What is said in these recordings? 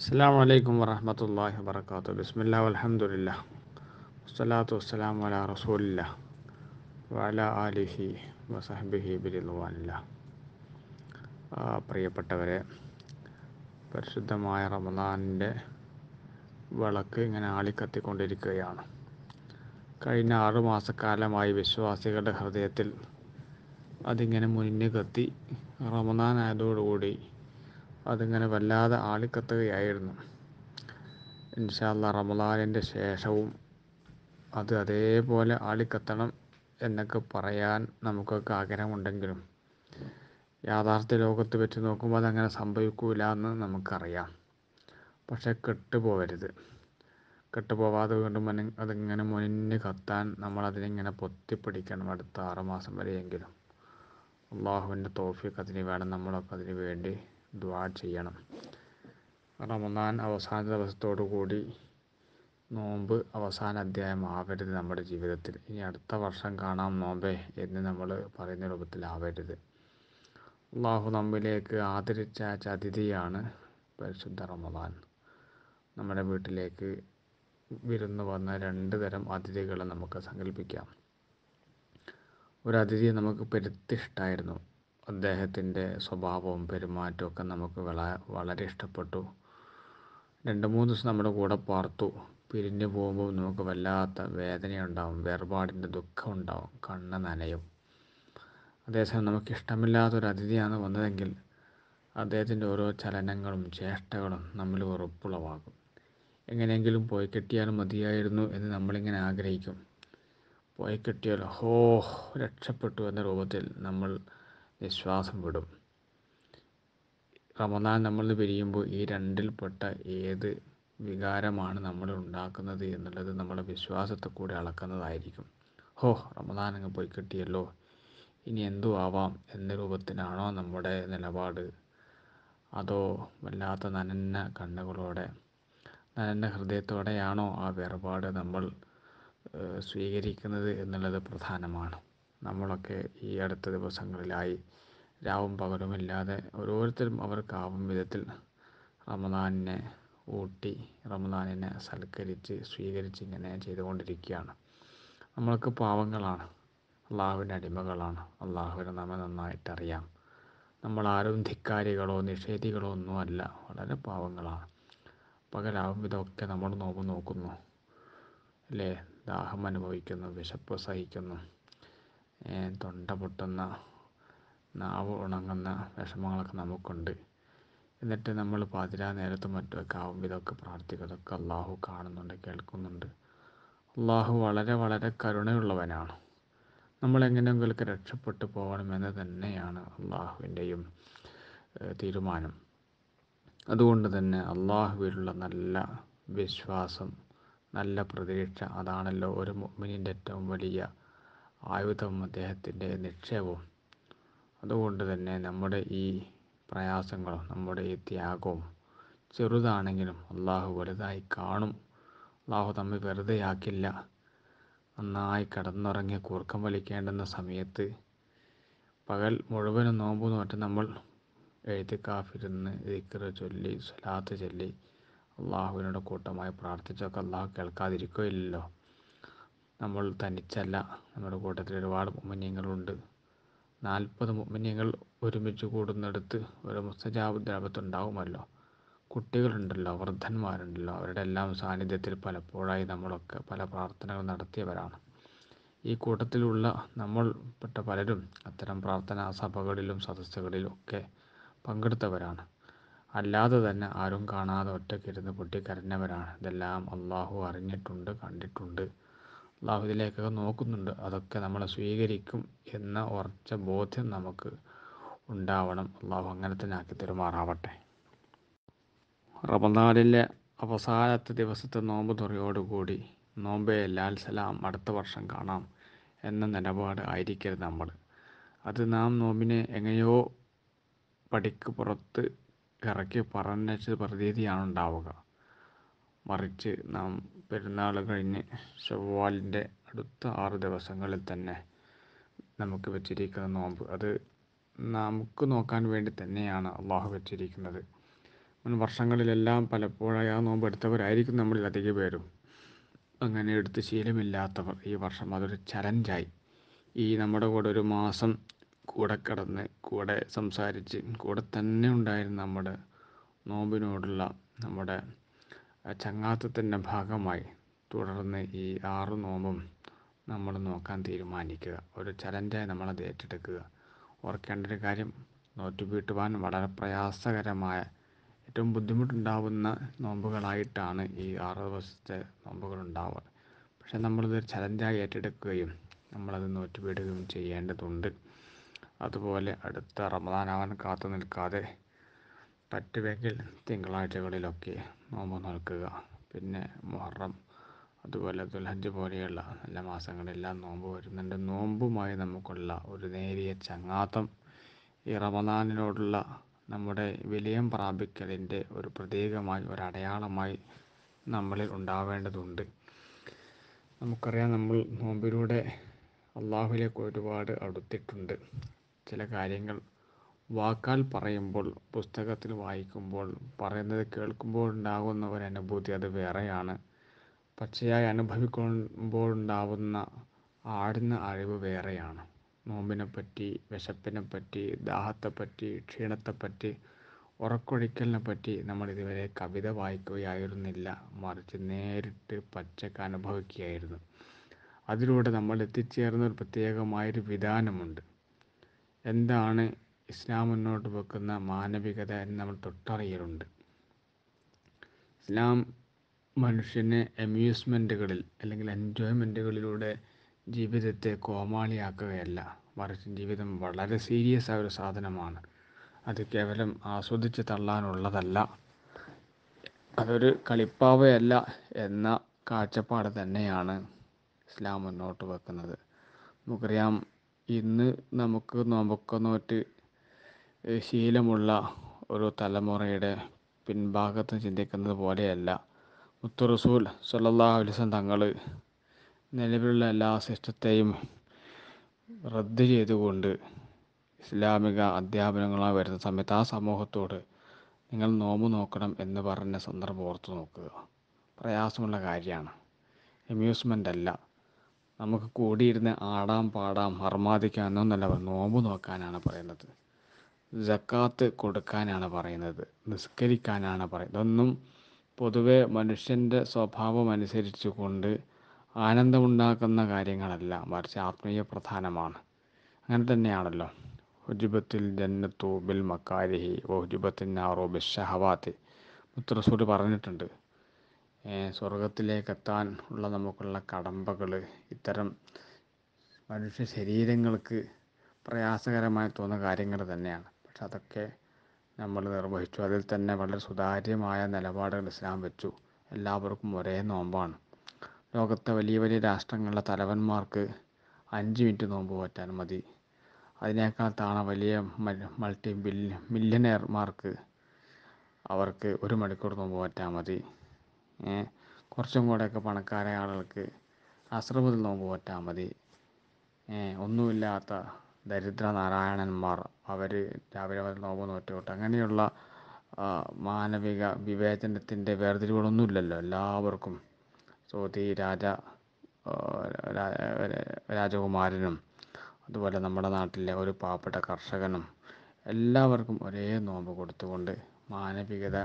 അസ്സാം വലൈക്കും വറഹമത്തല്ലാഹി വാബർക്കാത്തു ബിസ്മില്ലാ അലഹമുല്ല വസ്സലാത്തു വസ്സലാം വല റസൂലില്ല വല അലിഹി വസഹബിഹി ബിലിദ്വാനില്ല പ്രിയപ്പെട്ടവരെ പരിശുദ്ധമായ റമദാനിൻ്റെ വിളക്ക് ഇങ്ങനെ ആളിക്കത്തിക്കൊണ്ടിരിക്കുകയാണ് കഴിഞ്ഞ ആറു മാസക്കാലമായി വിശ്വാസികളുടെ ഹൃദയത്തിൽ അതിങ്ങനെ മുന്നിൽ കത്തി റമദാൻ ആയതോടുകൂടി അതിങ്ങനെ വല്ലാതെ ആളിക്കത്തുകയായിരുന്നു ഇൻഷാല്ല റമദാനിൻ്റെ ശേഷവും അത് അതേപോലെ ആളിക്കത്തണം എന്നൊക്കെ പറയാൻ നമുക്കൊക്കെ ആഗ്രഹമുണ്ടെങ്കിലും യാഥാർത്ഥ്യ ലോകത്ത് വെച്ച് നോക്കുമ്പോൾ അതങ്ങനെ സംഭവിക്കൂല എന്ന് നമുക്കറിയാം പക്ഷെ കെട്ടുപോകരുത് കെട്ടുപോവാതെ വീണ്ടും മുന അതിങ്ങനെ മുന്നിന് കത്താൻ നമ്മൾ അതിനിങ്ങനെ പൊത്തിപ്പിടിക്കണം അടുത്ത ആറുമാസം വരെയെങ്കിലും അള്ളാഹുവിൻ്റെ തോഫിക്ക് അതിന് വേണം നമ്മളൊക്കെ അതിന് വേണ്ടി ദ്വാ ചെയ്യണം റമദാൻ അവസാന ദിവസത്തോടു കൂടി നോമ്പ് അവസാന അധ്യായം ആവരുത് നമ്മുടെ ജീവിതത്തിൽ ഇനി അടുത്ത വർഷം കാണാം നോമ്പേ എന്ന് നമ്മൾ പറയുന്ന രൂപത്തിലാവരുത് അള്ളാഹു നമ്മിലേക്ക് ആദരിച്ച അതിഥിയാണ് പരിശുദ്ധ റമദാൻ നമ്മുടെ വീട്ടിലേക്ക് വിരുന്ന് വന്ന രണ്ട് തരം അതിഥികളെ നമുക്ക് സങ്കല്പിക്കാം ഒരു അതിഥിയെ നമുക്ക് പെരുത്തിഷ്ടായിരുന്നു അദ്ദേഹത്തിൻ്റെ സ്വഭാവവും പെരുമാറ്റമൊക്കെ നമുക്ക് വളരെ ഇഷ്ടപ്പെട്ടു രണ്ട് മൂന്ന് ദിവസം നമ്മുടെ കൂടെ പാർത്തു പിരിഞ്ഞു പോകുമ്പോൾ നമുക്ക് വല്ലാത്ത വേദനയുണ്ടാവും വേർപാടിൻ്റെ ദുഃഖം ഉണ്ടാവും കണ്ണ് നനയും അതേസമയം ഒരു അതിഥിയാണ് വന്നതെങ്കിൽ അദ്ദേഹത്തിൻ്റെ ഓരോ ചലനങ്ങളും ചേഷ്ടകളും നമ്മൾ ഉറപ്പുളവാകും എങ്ങനെയെങ്കിലും പോയി കിട്ടിയാലും മതിയായിരുന്നു എന്ന് നമ്മളിങ്ങനെ ആഗ്രഹിക്കും പോയി കിട്ടിയാൽ ഹോ രക്ഷപ്പെട്ടു എന്ന രൂപത്തിൽ നമ്മൾ വിശ്വാസം വിടും റമദാൻ നമ്മൾ പിരിയുമ്പോൾ ഈ രണ്ടിൽപ്പെട്ട ഏത് വികാരമാണ് നമ്മൾ ഉണ്ടാക്കുന്നത് എന്നുള്ളത് നമ്മുടെ വിശ്വാസത്തെ കൂടെ അളക്കുന്നതായിരിക്കും ഹോ റമദാൻ അങ്ങ് പോയി കിട്ടിയല്ലോ ഇനി എന്തു ആവാം എന്ന രൂപത്തിനാണോ നമ്മുടെ നിലപാട് അതോ വല്ലാത്ത നനഞ്ഞ കണ്ണുകളോടെ നനഞ്ഞ ഹൃദയത്തോടെയാണോ ആ വേർപാട് നമ്മൾ സ്വീകരിക്കുന്നത് എന്നുള്ളത് പ്രധാനമാണ് നമ്മളൊക്കെ ഈ അടുത്ത ദിവസങ്ങളിലായി രാവും പകലുമില്ലാതെ ഓരോരുത്തരും അവർക്കാവും വിധത്തിൽ റമദാനിനെ ഊട്ടി റമദാനിനെ സൽക്കരിച്ച് സ്വീകരിച്ച് ഇങ്ങനെ ചെയ്തുകൊണ്ടിരിക്കുകയാണ് നമ്മൾക്ക് പാവങ്ങളാണ് അള്ളാഹുവിൻ്റെ അടിമകളാണ് അള്ളാഹുവിനെ നമ്മെ നന്നായിട്ടറിയാം നമ്മൾ ആരും ധിക്കാരികളോ നിഷേധികളോ ഒന്നുമല്ല വളരെ പാവങ്ങളാണ് പകലാവും ഇതൊക്കെ നമ്മൾ നോമ്പ് നോക്കുന്നു അല്ലേ ദാഹം അനുഭവിക്കുന്നു വിശപ്പ് സഹിക്കുന്നു തൊണ്ട പൊട്ടുന്ന നാവ് ഉണങ്ങുന്ന വിഷമങ്ങളൊക്കെ നമുക്കുണ്ട് എന്നിട്ട് നമ്മൾ പാതിരാ നേരത്തും മറ്റുമൊക്കെ ആവുമ്പോൾ ഇതൊക്കെ പ്രാർത്ഥിക്കലൊക്കെ അള്ളാഹു കാണുന്നുണ്ട് കേൾക്കുന്നുണ്ട് അള്ളാഹു വളരെ വളരെ കരുണയുള്ളവനാണ് നമ്മൾ എങ്ങനെയെങ്കിലൊക്കെ രക്ഷപ്പെട്ടു പോകണമെന്ന് തന്നെയാണ് അള്ളാഹുവിൻ്റെയും തീരുമാനം അതുകൊണ്ട് തന്നെ അള്ളാഹുവിലുള്ള നല്ല വിശ്വാസം നല്ല പ്രതീക്ഷ അതാണല്ലോ ഒരു മുഅ്മിനിൻ്റെ ഏറ്റവും വലിയ ആയുധം അദ്ദേഹത്തിൻ്റെ നിക്ഷേപവും അതുകൊണ്ട് തന്നെ നമ്മുടെ ഈ പ്രയാസങ്ങളും നമ്മുടെ ഈ ത്യാഗവും ചെറുതാണെങ്കിലും അള്ളാഹു വലുതായി കാണും അള്ളാഹു തമ്മിൽ വെറുതെയാക്കില്ല നന്നായി കിടന്നുറങ്ങി കൂർക്കം വലിക്കേണ്ടുന്ന സമയത്ത് പകൽ മുഴുവനും നോമ്പ് നോറ്റ് നമ്മൾ കാഫിരുന്ന് ഇരിക്കറ് ചൊല്ലി സ്വലാത്ത് ചൊല്ലി അള്ളാഹുവിനോട് കൂട്ടമായി പ്രാർത്ഥിച്ചൊക്കെ അള്ളാഹു കേൾക്കാതിരിക്കുകയില്ലല്ലോ നമ്മൾ തനിച്ചല്ല നമ്മുടെ കൂട്ടത്തിൽ ഒരുപാട് ഉണ്ട് നാൽപ്പത് മുഅ്മിനീങ്ങൾ ഒരുമിച്ച് കൂടുന്നിടത്ത് ഒരു മുസ്തജാബ് ദഅവത്തുണ്ടാവുമല്ലോ കുട്ടികളുണ്ടല്ലോ വൃദ്ധന്മാരുണ്ടല്ലോ അവരുടെ എല്ലാം സാന്നിധ്യത്തിൽ പലപ്പോഴായി നമ്മളൊക്കെ പല പ്രാർത്ഥനകൾ നടത്തിയവരാണ് ഈ കൂട്ടത്തിലുള്ള നമ്മൾപ്പെട്ട പലരും അത്തരം പ്രാർത്ഥനാ സഭകളിലും സദസ്സുകളിലും ഒക്കെ പങ്കെടുത്തവരാണ് അല്ലാതെ തന്നെ ആരും കാണാതെ ഒറ്റയ്ക്കിരുന്ന് പൊട്ടിക്കരഞ്ഞവരാണ് ഇതെല്ലാം അള്ളാഹു അറിഞ്ഞിട്ടുണ്ട് കണ്ടിട്ടുണ്ട് അള്ളാഹു ഇതിലേക്കൊക്കെ നോക്കുന്നുണ്ട് അതൊക്കെ നമ്മൾ സ്വീകരിക്കും എന്ന ഉറച്ച ബോധ്യം നമുക്ക് ഉണ്ടാവണം അള്ളാഹു അങ്ങനെ തന്നെ ആക്കി തരുമാറാവട്ടെ റമദാനിലെ അവസാനത്തെ ദിവസത്തെ നോമ്പ് തുറയോടുകൂടി നോമ്പേ ലാൽ സലാം അടുത്ത വർഷം കാണാം എന്ന നിലപാട് ആയിരിക്കരുത് നമ്മൾ അത് നാം നോമ്പിനെ എങ്ങനെയോ പടിക്ക് പുറത്ത് ഇറക്കി പറഞ്ഞ പ്രതീതിയാണ് ഉണ്ടാവുക മറിച്ച് നാം പെരുന്നാൾ കഴിഞ്ഞ് ഷവ്വാലിൻ്റെ അടുത്ത ആറ് ദിവസങ്ങളിൽ തന്നെ നമുക്ക് വെച്ചിരിക്കുന്ന നോമ്പ് അത് നമുക്ക് നോക്കാൻ വേണ്ടി തന്നെയാണ് അള്ളാഹു വെച്ചിരിക്കുന്നത് മുൻ വർഷങ്ങളിലെല്ലാം പലപ്പോഴായി ആ നോമ്പ് എടുത്തവരായിരിക്കും നമ്മളിൽ അധിക പേരും അങ്ങനെ എടുത്ത് ശീലമില്ലാത്തവർ ഈ വർഷം അതൊരു ചലഞ്ചായി ഈ നമ്മുടെ കൂടെ ഒരു മാസം കൂടെ കിടന്ന് കൂടെ സംസാരിച്ച് കൂടെ തന്നെ ഉണ്ടായിരുന്ന നമ്മുടെ നോമ്പിനോടുള്ള നമ്മുടെ ചങ്ങാത്തത്തിൻ്റെ ഭാഗമായി തുടർന്ന് ഈ ആറ് നോമ്പും നമ്മൾ നോക്കാൻ തീരുമാനിക്കുക ഒരു ചലഞ്ചായി നമ്മളത് ഏറ്റെടുക്കുക ഓർക്കേണ്ട ഒരു കാര്യം വീട്ടുവാൻ വളരെ പ്രയാസകരമായ ഏറ്റവും ബുദ്ധിമുട്ടുണ്ടാവുന്ന നോമ്പുകളായിട്ടാണ് ഈ ആറ് ദിവസത്തെ നോമ്പുകൾ ഉണ്ടാവുക പക്ഷെ നമ്മളിതൊരു ചലഞ്ചായി ഏറ്റെടുക്കുകയും നമ്മളത് നോറ്റുപീടുകയും ചെയ്യേണ്ടതുണ്ട് അതുപോലെ അടുത്ത റമദാനാവാൻ കാത്തു നിൽക്കാതെ പറ്റുമെങ്കിൽ തിങ്കളാഴ്ചകളിലൊക്കെ നോമ്പ് നോൽക്കുക പിന്നെ മുഹറം അതുപോലെ ദുൽഹജ്ജ് പോലെയുള്ള നല്ല മാസങ്ങളെല്ലാം നോമ്പ് വരുന്നുണ്ട് നോമ്പുമായി നമുക്കുള്ള ഒരു നേരിയ ചങ്ങാത്തം ഈ റമദാനിനോടുള്ള നമ്മുടെ വിലയം പ്രാപിക്കലിൻ്റെ ഒരു പ്രതീകമായി ഒരു അടയാളമായി നമ്മളിൽ ഉണ്ടാവേണ്ടതുണ്ട് നമുക്കറിയാം നമ്മൾ നോമ്പിലൂടെ അള്ളാഹുലേക്ക് ഒരുപാട് അടുത്തിട്ടുണ്ട് ചില കാര്യങ്ങൾ വാക്കാൽ പറയുമ്പോൾ പുസ്തകത്തിൽ വായിക്കുമ്പോൾ പറയുന്നത് കേൾക്കുമ്പോൾ ഉണ്ടാകുന്ന ഒരു അനുഭൂതി അത് വേറെയാണ് പച്ചയായി അനുഭവിക്കുമ്പോൾ ഉണ്ടാകുന്ന ആടുന്ന അറിവ് വേറെയാണ് നോമ്പിനെപ്പറ്റി പറ്റി ദാഹത്തെപ്പറ്റി ക്ഷീണത്തെപ്പറ്റി ഉറക്കൊഴിക്കലിനെ പറ്റി നമ്മൾ ഇതുവരെ കവിത വായിക്കുകയായിരുന്നില്ല മറിച്ച് നേരിട്ട് പച്ചക്ക് അനുഭവിക്കുകയായിരുന്നു അതിലൂടെ നമ്മൾ എത്തിച്ചേർന്ന ഒരു പ്രത്യേകമായൊരു വിധാനമുണ്ട് എന്താണ് ഇസ്ലാം മുന്നോട്ട് വെക്കുന്ന മാനവികത നമ്മൾ തൊട്ടറിയലുണ്ട് ഇസ്ലാം മനുഷ്യനെ അമ്യൂസ്മെൻറ്റുകളിൽ അല്ലെങ്കിൽ എൻജോയ്മെൻറ്റുകളിലൂടെ ജീവിതത്തെ കോമാളിയാക്കുകയല്ല മറിച്ച് ജീവിതം വളരെ സീരിയസ് ആയ ഒരു സാധനമാണ് അത് കേവലം ആസ്വദിച്ച് തള്ളാനുള്ളതല്ല അതൊരു കളിപ്പാവയല്ല എന്ന കാഴ്ചപ്പാട് തന്നെയാണ് ഇസ്ലാം മുന്നോട്ട് വെക്കുന്നത് നമുക്കറിയാം ഇന്ന് നമുക്ക് നോമ്പൊക്കെ നോറ്റ് ശീലമുള്ള ഒരു തലമുറയുടെ പിൻഭാഗത്ത് ചിന്തിക്കുന്നത് പോലെയല്ല മുത്തു റസൂൽ സല്ലാഹു അലിസ്ലം തങ്ങൾ നിലവിലുള്ള എല്ലാ സിസ്റ്റത്തെയും റദ്ദ് ചെയ്തുകൊണ്ട് ഇസ്ലാമിക അധ്യാപനങ്ങളായി വരുന്ന സമയത്ത് ആ സമൂഹത്തോട് നിങ്ങൾ നോമ്പ് നോക്കണം എന്ന് പറഞ്ഞ സന്ദർഭം ഓർത്ത് നോക്കുക പ്രയാസമുള്ള കാര്യമാണ് എമ്യൂസ്മെൻ്റ് അല്ല നമുക്ക് കൂടിയിരുന്ന് ആടാം പാടാം ഹർമാദിക്കാനൊന്നല്ല നോമ്പ് നോക്കാനാണ് പറയുന്നത് ജക്കാത്ത് കൊടുക്കാനാണ് പറയുന്നത് നിസ്കരിക്കാനാണ് പറയുന്നത് ഇതൊന്നും പൊതുവെ മനുഷ്യൻ്റെ സ്വഭാവം അനുസരിച്ച് കൊണ്ട് ആനന്ദമുണ്ടാക്കുന്ന കാര്യങ്ങളല്ല മറിച്ച് ആത്മീയ പ്രധാനമാണ് അങ്ങനെ തന്നെയാണല്ലോ ഹുജുബത്തിൽ ജന്നത്തു ബിൽ മക്കാരിഹി ഓ നാറോ ബിൽ ഷഹവാത്ത് മുത്തറസൂട് പറഞ്ഞിട്ടുണ്ട് സ്വർഗത്തിലേക്കെത്താൻ ഉള്ള നമുക്കുള്ള കടമ്പകൾ ഇത്തരം മനുഷ്യ ശരീരങ്ങൾക്ക് പ്രയാസകരമായി തോന്നുന്ന കാര്യങ്ങൾ തന്നെയാണ് പക്ഷെ അതൊക്കെ നമ്മൾ നിർവഹിച്ചു അതിൽ തന്നെ വളരെ സുതാര്യമായ നിലപാടുകൾ ഇസ്ലാം വെച്ചു എല്ലാവർക്കും ഒരേ നോമ്പാണ് ലോകത്തെ വലിയ വലിയ രാഷ്ട്രങ്ങളിലെ തലവന്മാർക്ക് അഞ്ച് മിനിറ്റ് നോമ്പ് പോറ്റാൻ മതി അതിനേക്കാൾ താണ വലിയ മൾട്ടി ബില്യ മില്യനെയർമാർക്ക് അവർക്ക് ഒരു മണിക്കൂർ നോമ്പ് പോറ്റാൻ മതി കുറച്ചും കൂടെയൊക്കെ പണക്കാരായ ആളുകൾക്ക് അസ്രബിൽ നോമ്പ് പോറ്റാൻ മതി ഒന്നുമില്ലാത്ത നാരായണന്മാർ അവർ രാവിലെ മുതൽ നോമ്പ് നോറ്റുകൊണ്ട് അങ്ങനെയുള്ള മാനവിക വിവേചനത്തിൻ്റെ വേർതിരിവുകളൊന്നും ഇല്ലല്ലോ എല്ലാവർക്കും സൗദി രാജ രാജകുമാരനും അതുപോലെ നമ്മുടെ നാട്ടിലെ ഒരു പാവപ്പെട്ട കർഷകനും എല്ലാവർക്കും ഒരേ നോമ്പ് കൊടുത്തുകൊണ്ട് മാനവികത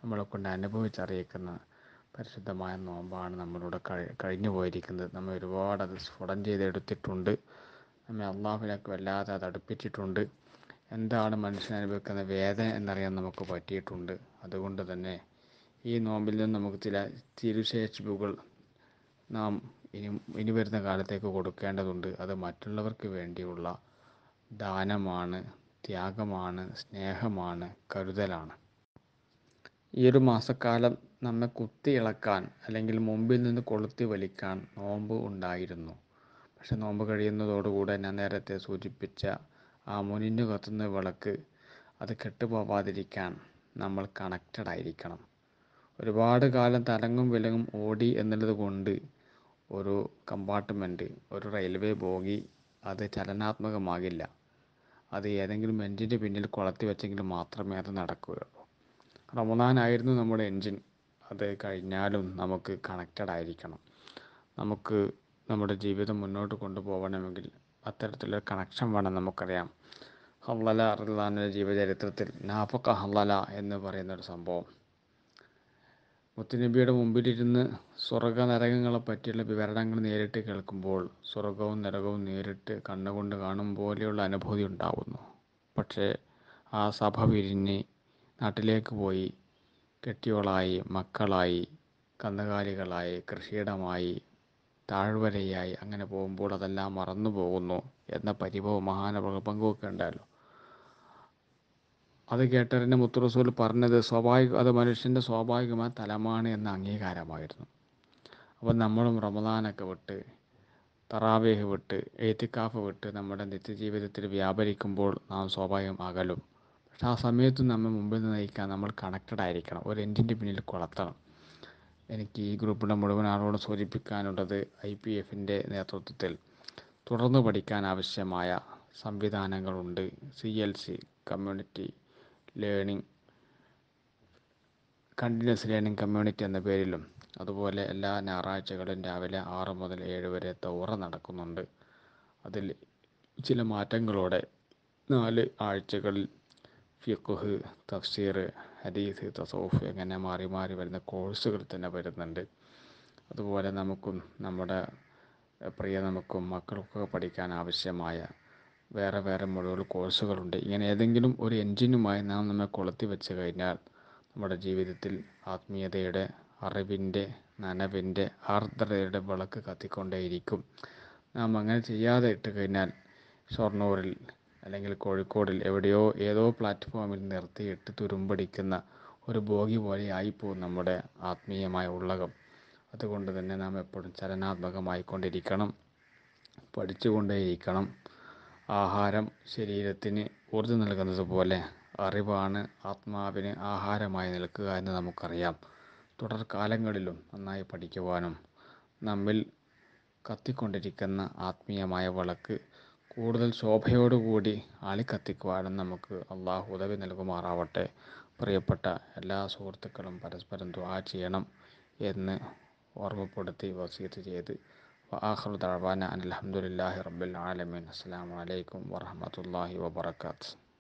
നമ്മളെ കൊണ്ട് അനുഭവിച്ചറിയിക്കുന്ന പരിശുദ്ധമായ നോമ്പാണ് നമ്മളിവിടെ കഴി കഴിഞ്ഞു പോയിരിക്കുന്നത് നമ്മൾ ഒരുപാട് അത് സ്ഫുടം ചെയ്തെടുത്തിട്ടുണ്ട് നമ്മെ അള്ളാഹുലേക്ക് വല്ലാതെ അത് അടുപ്പിച്ചിട്ടുണ്ട് എന്താണ് മനുഷ്യൻ അനുഭവിക്കുന്ന വേദന എന്നറിയാൻ നമുക്ക് പറ്റിയിട്ടുണ്ട് അതുകൊണ്ട് തന്നെ ഈ നോമ്പിൽ നിന്ന് നമുക്ക് ചില തിരുശേഷിപ്പുകൾ നാം ഇനി ഇനി വരുന്ന കാലത്തേക്ക് കൊടുക്കേണ്ടതുണ്ട് അത് മറ്റുള്ളവർക്ക് വേണ്ടിയുള്ള ദാനമാണ് ത്യാഗമാണ് സ്നേഹമാണ് കരുതലാണ് ഈ ഒരു മാസക്കാലം നമ്മെ കുത്തിയിളക്കാൻ അല്ലെങ്കിൽ മുമ്പിൽ നിന്ന് കൊളുത്തി വലിക്കാൻ നോമ്പ് ഉണ്ടായിരുന്നു പക്ഷെ നോമ്പ് കഴിയുന്നതോടുകൂടെ ഞാൻ നേരത്തെ സൂചിപ്പിച്ച ആ മുനിഞ്ഞ് കത്തുന്ന വിളക്ക് അത് കെട്ടുപോവാതിരിക്കാൻ നമ്മൾ കണക്റ്റഡ് ആയിരിക്കണം ഒരുപാട് കാലം തലങ്ങും വിലങ്ങും ഓടി എന്നുള്ളത് കൊണ്ട് ഒരു കമ്പാർട്ട്മെൻറ്റ് ഒരു റെയിൽവേ ബോഗി അത് ചലനാത്മകമാകില്ല അത് ഏതെങ്കിലും എൻജിൻ്റെ പിന്നിൽ കൊളത്തി വെച്ചെങ്കിൽ മാത്രമേ അത് നടക്കുകയുള്ളൂ റമദാനായിരുന്നു നമ്മുടെ എൻജിൻ അത് കഴിഞ്ഞാലും നമുക്ക് കണക്റ്റഡ് ആയിരിക്കണം നമുക്ക് നമ്മുടെ ജീവിതം മുന്നോട്ട് കൊണ്ടുപോകണമെങ്കിൽ അത്തരത്തിലൊരു കണക്ഷൻ വേണം നമുക്കറിയാം ഹള്ളല അറുദാനിൻ്റെ ജീവചരിത്രത്തിൽ നാഫക്ക ഹള്ളല എന്ന് പറയുന്ന ഒരു സംഭവം മുത്തുനബിയുടെ മുമ്പിലിരുന്ന് സ്വർഗ നരകങ്ങളെ പറ്റിയുള്ള വിവരണങ്ങൾ നേരിട്ട് കേൾക്കുമ്പോൾ സ്വർഗവും നരകവും നേരിട്ട് കണ്ണുകൊണ്ട് കാണും പോലെയുള്ള അനുഭൂതി ഉണ്ടാകുന്നു പക്ഷേ ആ സഭ വിരിഞ്ഞ് നാട്ടിലേക്ക് പോയി കെട്ടിയോളായി മക്കളായി കന്നുകാലികളായി കൃഷിയിടമായി താഴ്വരയായി അങ്ങനെ പോകുമ്പോൾ അതെല്ലാം മറന്നു പോകുന്നു എന്ന പരിഭവം മഹാനവർ ഉണ്ടല്ലോ അത് കേട്ടറിൻ്റെ മുത്തുറസൂൽ പറഞ്ഞത് സ്വാഭാവിക അത് മനുഷ്യൻ്റെ സ്വാഭാവികമായ തലമാണ് എന്ന അംഗീകാരമായിരുന്നു അപ്പം നമ്മളും റമദാനൊക്കെ വിട്ട് തറാവേഹ് വിട്ട് എഴുത്തിക്കാഫ് വിട്ട് നമ്മുടെ നിത്യജീവിതത്തിൽ വ്യാപരിക്കുമ്പോൾ നാം സ്വാഭാവികം അകലും പക്ഷെ ആ സമയത്ത് നമ്മൾ മുമ്പിൽ നിന്ന് നയിക്കാൻ നമ്മൾ കണക്റ്റഡ് ആയിരിക്കണം ഒരു എൻജിൻ്റെ പിന്നിൽ കൊളത്തണം എനിക്ക് ഈ ഗ്രൂപ്പിലെ മുഴുവൻ ആളോടും സൂചിപ്പിക്കാനുള്ളത് ഐ പി എഫിൻ്റെ നേതൃത്വത്തിൽ തുടർന്ന് പഠിക്കാൻ ആവശ്യമായ സംവിധാനങ്ങളുണ്ട് C L C community learning continuous learning community എന്ന പേരിലും അതുപോലെ എല്ലാ ഞായറാഴ്ചകളും രാവിലെ ആറ് മുതൽ ഏഴ് വരെ തോറ നടക്കുന്നുണ്ട് അതിൽ ചില മാറ്റങ്ങളോടെ നാല് ആഴ്ചകളിൽ ഫിഖുഹ് തഫ്സീർ ഹദീസ് തസോഫ് എങ്ങനെ മാറി മാറി വരുന്ന കോഴ്സുകൾ തന്നെ വരുന്നുണ്ട് അതുപോലെ നമുക്കും നമ്മുടെ പ്രിയ നമുക്കും മക്കൾക്കൊക്കെ പഠിക്കാൻ ആവശ്യമായ വേറെ വേറെ മുഴുവൻ കോഴ്സുകളുണ്ട് ഇങ്ങനെ ഏതെങ്കിലും ഒരു എൻജിനുമായി നാം നമ്മെ കൊളുത്തി വെച്ച് കഴിഞ്ഞാൽ നമ്മുടെ ജീവിതത്തിൽ ആത്മീയതയുടെ അറിവിൻ്റെ നനവിൻ്റെ ആർദ്രതയുടെ വിളക്ക് കത്തിക്കൊണ്ടേയിരിക്കും നാം അങ്ങനെ ചെയ്യാതെ ഇട്ട് കഴിഞ്ഞാൽ ഷൊർണൂരിൽ അല്ലെങ്കിൽ കോഴിക്കോടിൽ എവിടെയോ ഏതോ പ്ലാറ്റ്ഫോമിൽ നിർത്തിയിട്ട് തുരുമ്പടിക്കുന്ന ഒരു ബോഗി പോലെയായിപ്പോവും നമ്മുടെ ആത്മീയമായ ഉള്ളകം അതുകൊണ്ട് തന്നെ നാം എപ്പോഴും ചലനാത്മകമായി കൊണ്ടിരിക്കണം പഠിച്ചുകൊണ്ടേയിരിക്കണം ആഹാരം ശരീരത്തിന് ഊർജ്ജം നൽകുന്നത് പോലെ അറിവാണ് ആത്മാവിന് ആഹാരമായി നിൽക്കുക എന്ന് നമുക്കറിയാം തുടർകാലങ്ങളിലും നന്നായി പഠിക്കുവാനും നമ്മിൽ കത്തിക്കൊണ്ടിരിക്കുന്ന ആത്മീയമായ വിളക്ക് കൂടുതൽ ശോഭയോടുകൂടി ആളിക്കത്തിക്കുവാനും നമുക്ക് അള്ളാഹു ഉദവി നൽകുമാറാവട്ടെ പ്രിയപ്പെട്ട എല്ലാ സുഹൃത്തുക്കളും പരസ്പരം ദ്വാ ചെയ്യണം എന്ന് ഓർമ്മപ്പെടുത്തി വസീത്ത് ചെയ്ത് വആഖിറു ദഅവാന അൽഹംദുലില്ലാഹി റബ്ബിൽ ആലമീൻ അസ്സലാമു അലൈക്കും വറഹ്മത്തുള്ളാഹി വബറകാത്ത്